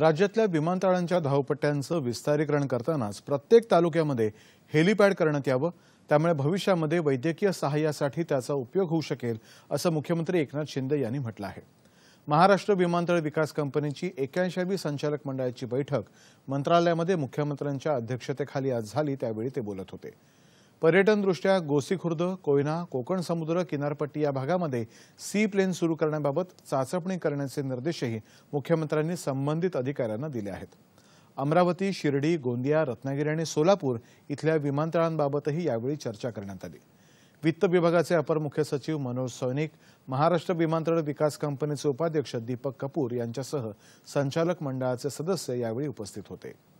राज्यातल्या विमानतळांच्या धावपट्ट्यांचं विस्तारीकरण करतानाच प्रत्येक तालुक्यामध्ये हेलिपॅड करण्यात यावं त्यामुळे भविष्यामध्ये वैद्यकीय सहाय्यासाठी त्याचा उपयोग होऊ शकेल असं मुख्यमंत्री एकनाथ शिंदे यांनी म्हटलं आहे महाराष्ट्र विमानतळ विकास कंपनीची एक्क्याऐंशीवी संचालक मंडळाची बैठक मंत्रालयामध्ये मुख्यमंत्र्यांच्या अध्यक्षतेखाली आज झाली त्यावेळी ते बोलत होते पर्यटनदृष्ट्या गोसीखुर्द कोयना कोकण समुद्र किनारपट्टी या भागामध्ये सी प्लेन सुरू करण्याबाबत चाचपणी करण्याचे निर्देशही मुख्यमंत्र्यांनी संबंधित अधिकाऱ्यांना दिले आहेत अमरावती शिर्डी गोंदिया रत्नागिरी आणि सोलापूर इथल्या विमानतळांबाबतही यावेळी चर्चा करण्यात आली वित्त विभागाचे अपर मुख्य सचिव मनोज सैनिक महाराष्ट्र विमानतळ विकास कंपनीचे उपाध्यक्ष दीपक कपूर यांच्यासह संचालक मंडळाचे सदस्य यावेळी उपस्थित होते